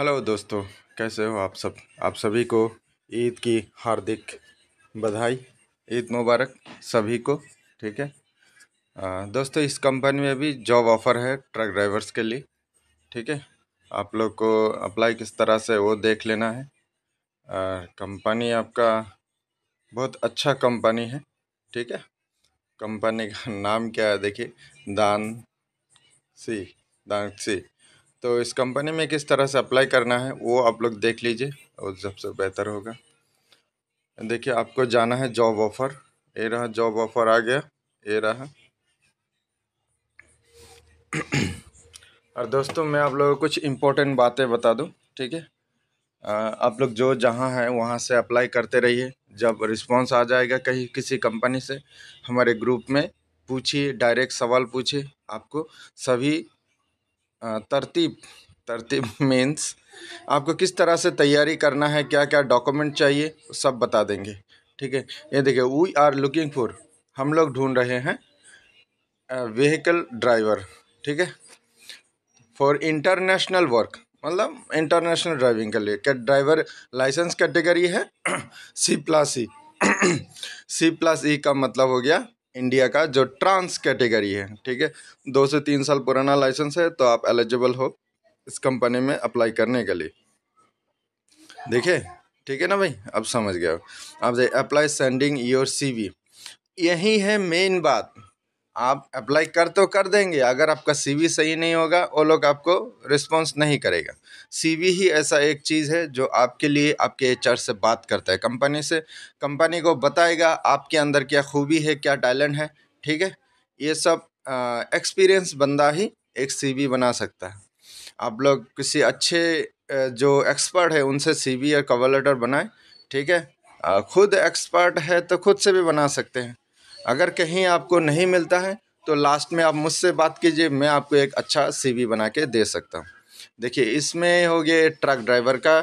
hello दोस्तों कैसे हो आप सब आप सभी को ईद की हार्दिक बधाई ईद मुबारक सभी को ठीक है आ, दोस्तों इस कंपनी में भी जॉब ऑफ़र है ट्रक ड्राइवर्स के लिए ठीक है आप लोग को अप्लाई किस तरह से वो देख लेना है कंपनी आपका बहुत अच्छा कंपनी है ठीक है कंपनी का नाम क्या है देखिए दान सी दान सी तो इस कंपनी में किस तरह से अप्लाई करना है वो आप लोग देख लीजिए और सबसे बेहतर होगा देखिए आपको जाना है जॉब ऑफ़र ये रहा जॉब ऑफ़र आ गया ये रहा और दोस्तों मैं आप लोगों को कुछ इम्पोर्टेंट बातें बता दूं ठीक है आप लोग जो जहां हैं वहां से अप्लाई करते रहिए जब रिस्पांस आ जाएगा कहीं किसी कंपनी से हमारे ग्रुप में पूछिए डायरेक्ट सवाल पूछिए आपको सभी तरतीब तरतीब मीन्स आपको किस तरह से तैयारी करना है क्या क्या डॉक्यूमेंट चाहिए सब बता देंगे ठीक है ये देखिए वी आर लुकिंग फॉर हम लोग ढूंढ रहे हैं व्हीकल ड्राइवर ठीक है फॉर इंटरनेशनल वर्क मतलब इंटरनेशनल ड्राइविंग के लिए क्या ड्राइवर लाइसेंस कैटेगरी है सी प्लस ई सी प्लस ई का मतलब हो गया इंडिया का जो ट्रांस कैटेगरी है ठीक है दो से तीन साल पुराना लाइसेंस है तो आप एलिजिबल हो इस कंपनी में अप्लाई करने के लिए देखिए ठीक है ना भाई अब समझ गया आप अप्लाई सेंडिंग योर सीवी यही है मेन बात आप अप्लाई कर तो कर देंगे अगर आपका सीवी सही नहीं होगा वो लोग आपको रिस्पॉन्स नहीं करेगा सीवी ही ऐसा एक चीज़ है जो आपके लिए आपके एच से बात करता है कंपनी से कंपनी को बताएगा आपके अंदर क्या खूबी है क्या टैलेंट है ठीक है ये सब एक्सपीरियंस बंदा ही एक सी बना सकता है आप लोग किसी अच्छे जो एक्सपर्ट है उनसे सी या कवर लेटर बनाएँ ठीक है खुद एक्सपर्ट है तो खुद से भी बना सकते हैं अगर कहीं आपको नहीं मिलता है तो लास्ट में आप मुझसे बात कीजिए मैं आपको एक अच्छा सीवी बना के दे सकता हूँ देखिए इसमें हो गया ट्रक ड्राइवर का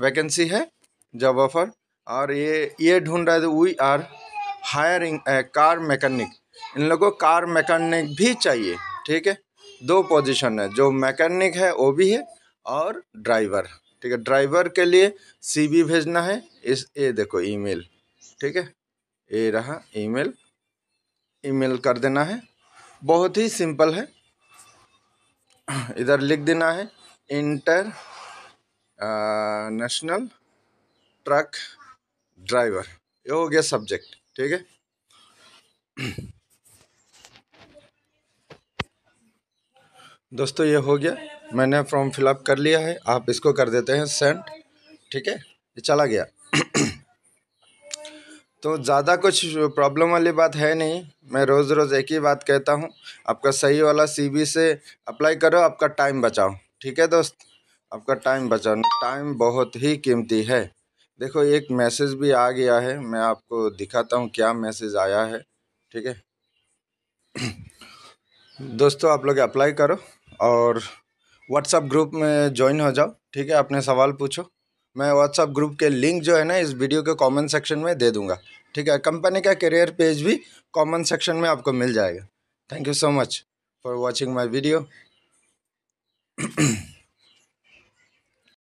वैकेंसी है जॉब ऑफर और ये ये ढूंढ रहा है we are hiring car mechanic इन लोगों को कार मैकेनिक भी चाहिए ठीक है दो पोजीशन है जो मैकेनिक है वो भी है और ड्राइवर ठीक है ड्राइवर के लिए सीवी भेजना है इस ये देखो ईमेल ठीक है ये रहा ईमेल ईमेल कर देना है बहुत ही सिंपल है इधर लिख देना है इंटर नेशनल ट्रक ड्राइवर ये हो गया सब्जेक्ट ठीक है दोस्तों ये हो गया मैंने फॉर्म फिलअप कर लिया है आप इसको कर देते हैं सेंड ठीक है ये चला गया तो ज़्यादा कुछ प्रॉब्लम वाली बात है नहीं मैं रोज़ रोज़ एक ही बात कहता हूँ आपका सही वाला सी से अप्लाई करो आपका टाइम बचाओ ठीक है दोस्त आपका टाइम बचाओ टाइम बहुत ही कीमती है देखो एक मैसेज भी आ गया है मैं आपको दिखाता हूँ क्या मैसेज आया है ठीक है दोस्तों आप लोग अप्लाई करो और व्हाट्सअप ग्रुप में ज्वाइन हो जाओ ठीक है अपने सवाल पूछो मैं व्हाट्सअप ग्रुप के लिंक जो है ना इस वीडियो के कमेंट सेक्शन में दे दूंगा ठीक है कंपनी का करियर पेज भी कमेंट सेक्शन में आपको मिल जाएगा thank you so much for watching my video